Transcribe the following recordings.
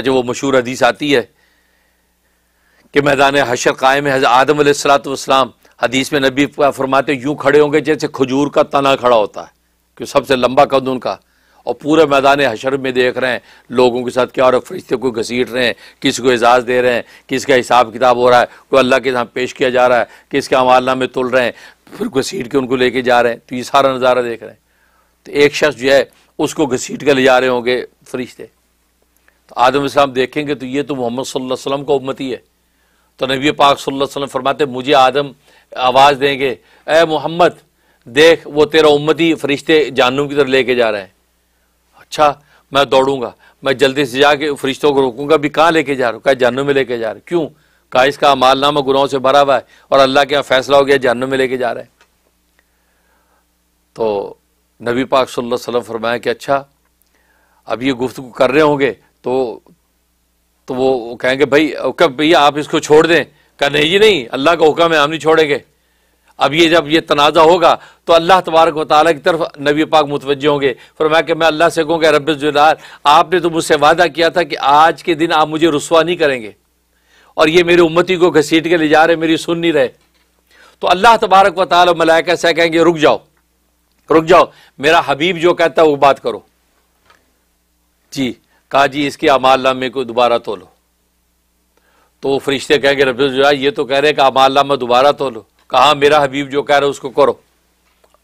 जो वो मशहूर हदीस आती है कि मैदान हशर कायम है आदम सलाम हदीस में नबी फरमाते यूँ खड़े होंगे जैसे खजूर का तना खड़ा होता है कि सबसे लंबा कद उनका और पूरे मैदान हशर में देख रहे हैं लोगों के साथ क्या और है फरिश्ते को घसीट रहे हैं किसी को एजाज़ दे रहे हैं किसका हिसाब किताब हो रहा है कोई अल्लाह के यहाँ पेश किया जा रहा है किसके अमालना में तुल रहे हैं फिर घसीट के उनको लेके जा रहे हैं तो ये सारा नज़ारा देख रहे हैं तो एक शख्स जो है उसको घसीट कर ले जा रहे होंगे फरिश्ते तो आदम इस्लाम देखेंगे तो ये तो मोहम्मद सल्लल्लाहु वसल्लम का उम्मती है तो नबी पाक सल्लम वसल्लम फरमाते मुझे आदम आवाज़ देंगे ए मोहम्मद देख वो तेरा उम्मती फरिश्ते जानू की तरफ लेके जा रहे हैं अच्छा मैं दौड़ूंगा मैं जल्दी से जाके फरिश्तों को रोकूंगा भी कहाँ लेके जा रहा हूँ कहा जानू में लेके जा रहा क्यों कहा इसका मालनामा गुनाहों से भरा हुआ है और अल्लाह के यहाँ फैसला हो गया जानू में लेके जा रहा है तो नबी पाक सल्लल्लाहु अलैहि वसल्लम फरमाया कि अच्छा अब ये गुफ्तु कर रहे होंगे तो तो वो, कहेंगे भाई कब भैया आप इसको छोड़ दें कह नहीं जी नहीं अल्लाह का हुक्म है हम नहीं छोड़ेंगे अब ये जब ये तनाज़ा होगा तो अल्लाह तबारक वाली की तरफ नबी पाक मुतवजे होंगे फरमाया कि मैं अल्लाह से कहूँगा रबार आपने तो मुझसे वादा किया था कि आज के दिन आप मुझे रसवा नहीं करेंगे और ये मेरी उम्मती को घसीट के ले जा रहे मेरी सुन नहीं रहे तो अल्लाह तबारक व ताल मलाइका से कहेंगे रुक जाओ रुक जाओ मेरा हबीब जो कहता है वो बात करो जी कहा जी इसके अमाल नामे को दोबारा तोलो तो फरिश्ते कहेंगे रब ये तो कह रहे हैं कि अमाल नामा दोबारा तोलो कहा मेरा हबीब जो कह रहे उसको करो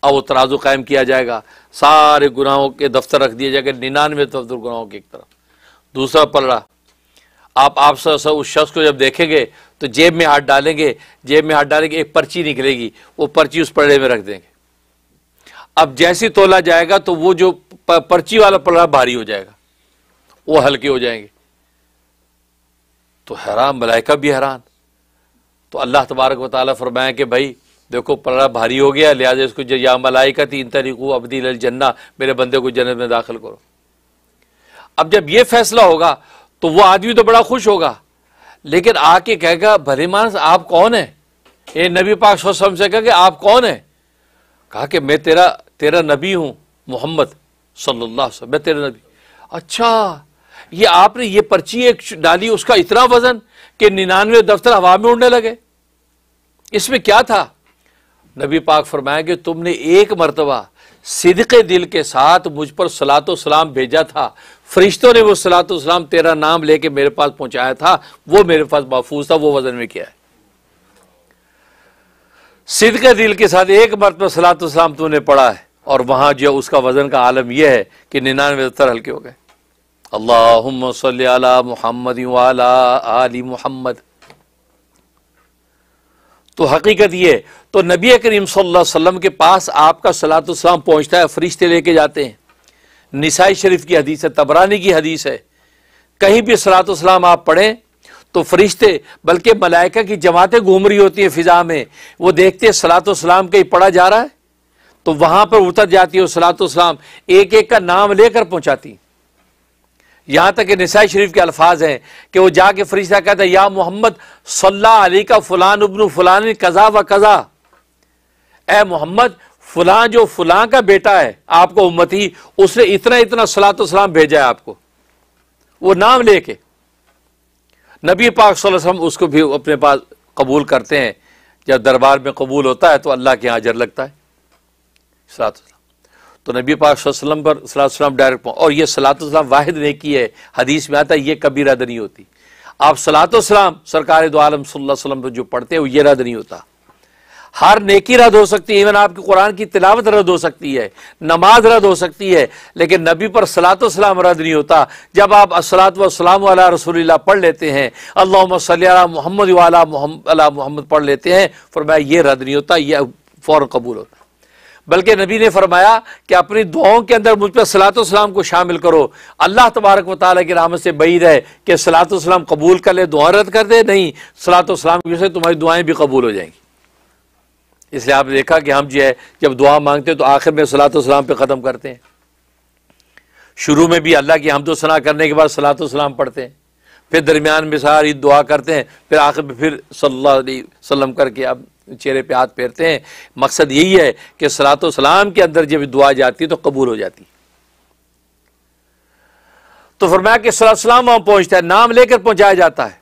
अब वो तराजू कायम किया जाएगा सारे गुनाहों के दफ्तर रख दिए जाएंगे निन्यानवे दफ्तर गुनाहों की एक तरफ दूसरा पलड़ा आप आप सब सब उस शख्स को जब देखेंगे तो जेब में हाथ डालेंगे जेब में हाथ डालेंगे एक पर्ची निकलेगी वो पर्ची उस पलड़े में रख देंगे अब जैसे तोला जाएगा तो वो जो पर्ची वाला पलड़ा भारी हो जाएगा वो हल्के हो जाएंगे तो हैरान मलाइका भी हैरान तो अल्लाह तबारक वाली फरमाया कि भाई देखो पड़ा भारी हो गया लिहाजा इसको या मलाइका तीन तरीकू अबदील जन्ना मेरे बंदे को जन्नत में दाखिल करो अब जब ये फैसला होगा तो वो आदमी तो बड़ा खुश होगा लेकिन आके कहेगा भले मानस आप कौन है ये नबी पाक सोसम से कहा आप कौन है कहा कि मैं तेरा तेरा नबी हूं मोहम्मद सल्लल्लाहु अलैहि वसल्लम मैं तेरा नबी अच्छा ये आपने ये पर्ची एक डाली उसका इतना वजन कि निन्यानवे दफ्तर हवा में उड़ने लगे इसमें क्या था नबी पाक फरमाया कि तुमने एक मरतबा सिदके दिल के साथ मुझ पर सलात सलाम भेजा था फरिश्तों ने वो सलात सलाम तेरा नाम लेके मेरे पास पहुंचाया था वो मेरे पास महफूज था वो वजन में किया है सिदके दिल के साथ एक मरतबा सलात सलाम तुमने पढ़ा है और वहां जो उसका वजन का आलम यह है कि निन्यानवे दफ्तर हल्के हो गए अल्लाहुम्मा सल्ली अला मुहम्मद वाला आली मुहम्मद तो हकीकत ये तो नबी करीम सल्लल्लाहु अलैहि वसल्लम के पास आपका सलातम पहुंचता है फरिश्ते लेके जाते हैं निसाई शरीफ की हदीस है तबरानी की हदीस है कहीं भी सलातम आप पढ़ें तो फरिश्ते बल्कि मलाइका की जमातें घूम रही होती हैं फ़िज़ा में वो देखते हैं सलातम कहीं पढ़ा जा रहा है तो वहाँ पर उतर जाती है सलातम एक एक का नाम लेकर पहुँचाती यहाँ तक कि शरीफ के अल्फाज हैं कि वो जाके फरिश्ता कहता है या मोहम्मद सल्ला अली का फ़लान उबन फ़लान कज़ा व कज़ा ए मोहम्मद फलां जो फ़लाँ का बेटा है आपको उम्मत ही उसने इतना इतना सलात सलाम भेजा है आपको वो नाम लेके नबी पाक सल्लम उसको भी अपने पास कबूल करते हैं जब दरबार में कबूल होता है तो अल्लाह के यहाँ लगता है सलात तो नबी पाक सल्लम पर सलाम डायरेक्ट और ये सलात वाहिद नेकी है हदीस में आता है ये कभी रद्द नहीं होती आप सलाम सरकार दो आलम पर जो पढ़ते हैं वो ये रद्द नहीं होता हर नेकी रद्द हो सकती है इवन आपकी कुरान की तिलावत रद्द हो सकती है नमाज रद्द हो सकती है लेकिन नबी पर सलात सलाम रद्द नहीं होता जब आप असलात वाम वाला रसूल पढ़ लेते हैं अल्लाह सल्ला मोहम्मद वाला मोहम्मद पढ़ लेते हैं मैं ये रद्द नहीं होता यह फ़ौर कबूल होता बल्कि नबी ने फरमाया कि अपनी दुआओं के अंदर मुझ पर सलातोसलाम को शामिल करो अल्लाह तबारक वाली की राहमत से बईद है कि सलातोसलाम कबूल कर ले दुआ रद्द कर दे नहीं सलाम की से तुम्हारी दुआएं भी कबूल हो जाएंगी इसलिए आपने देखा कि हम जो है जब दुआ मांगते हैं तो आखिर में सलाम पर ख़त्म करते हैं शुरू में भी अल्लाह की सना करने के बाद सलातोसलाम पढ़ते हैं फिर दरमियान में सारी दुआ करते हैं फिर आखिर में फिर सल्ला वसम करके अब चेहरे पे हाथ फेरते हैं मकसद यही है कि सलात सलाम के अंदर जब दुआ जाती है तो कबूल हो जाती है तो फरमाया कि सलाम वहां पहुंचता है नाम लेकर पहुंचाया जाता है